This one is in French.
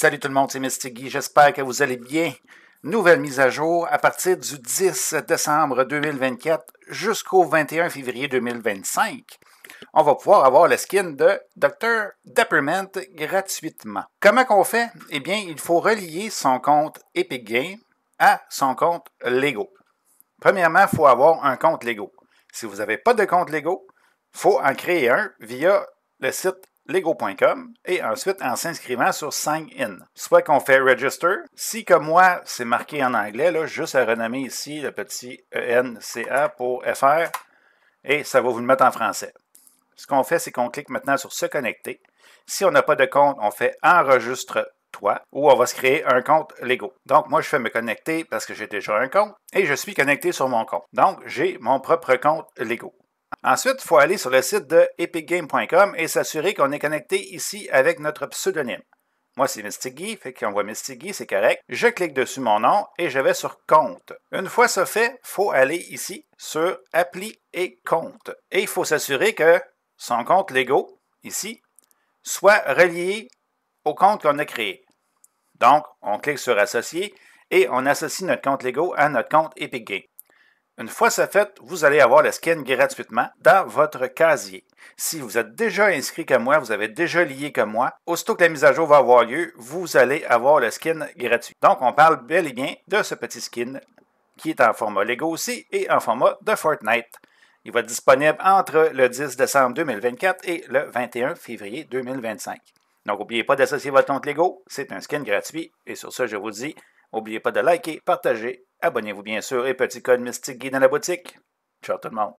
Salut tout le monde, c'est Mystique Guy, j'espère que vous allez bien. Nouvelle mise à jour à partir du 10 décembre 2024 jusqu'au 21 février 2025. On va pouvoir avoir la skin de Dr. Dapperment gratuitement. Comment qu'on fait? Eh bien, il faut relier son compte Epic Games à son compte Lego. Premièrement, il faut avoir un compte Lego. Si vous n'avez pas de compte Lego, il faut en créer un via le site lego.com et ensuite en s'inscrivant sur Sign In. Soit qu'on fait Register. Si, comme moi, c'est marqué en anglais, là, juste à renommer ici le petit ENCA pour FR et ça va vous le mettre en français. Ce qu'on fait, c'est qu'on clique maintenant sur Se connecter. Si on n'a pas de compte, on fait Enregistre toi ou on va se créer un compte Lego. Donc moi je fais me connecter parce que j'ai déjà un compte et je suis connecté sur mon compte. Donc j'ai mon propre compte Lego. Ensuite, il faut aller sur le site de epicgame.com et s'assurer qu'on est connecté ici avec notre pseudonyme. Moi, c'est Mystigy fait qu'on voit Mystic c'est correct. Je clique dessus mon nom et je vais sur Compte. Une fois ce fait, faut aller ici sur Appli et Compte. Et il faut s'assurer que son compte Lego, ici, soit relié au compte qu'on a créé. Donc, on clique sur Associer et on associe notre compte Lego à notre compte Epic une fois ça fait, vous allez avoir le skin gratuitement dans votre casier. Si vous êtes déjà inscrit comme moi, vous avez déjà lié comme moi, aussitôt que la mise à jour va avoir lieu, vous allez avoir le skin gratuit. Donc, on parle bel et bien de ce petit skin qui est en format Lego aussi et en format de Fortnite. Il va être disponible entre le 10 décembre 2024 et le 21 février 2025. Donc, n'oubliez pas d'associer votre compte Lego, c'est un skin gratuit. Et sur ce, je vous dis, n'oubliez pas de liker, partager Abonnez-vous bien sûr et petit code mystique dans la boutique. Ciao tout le monde.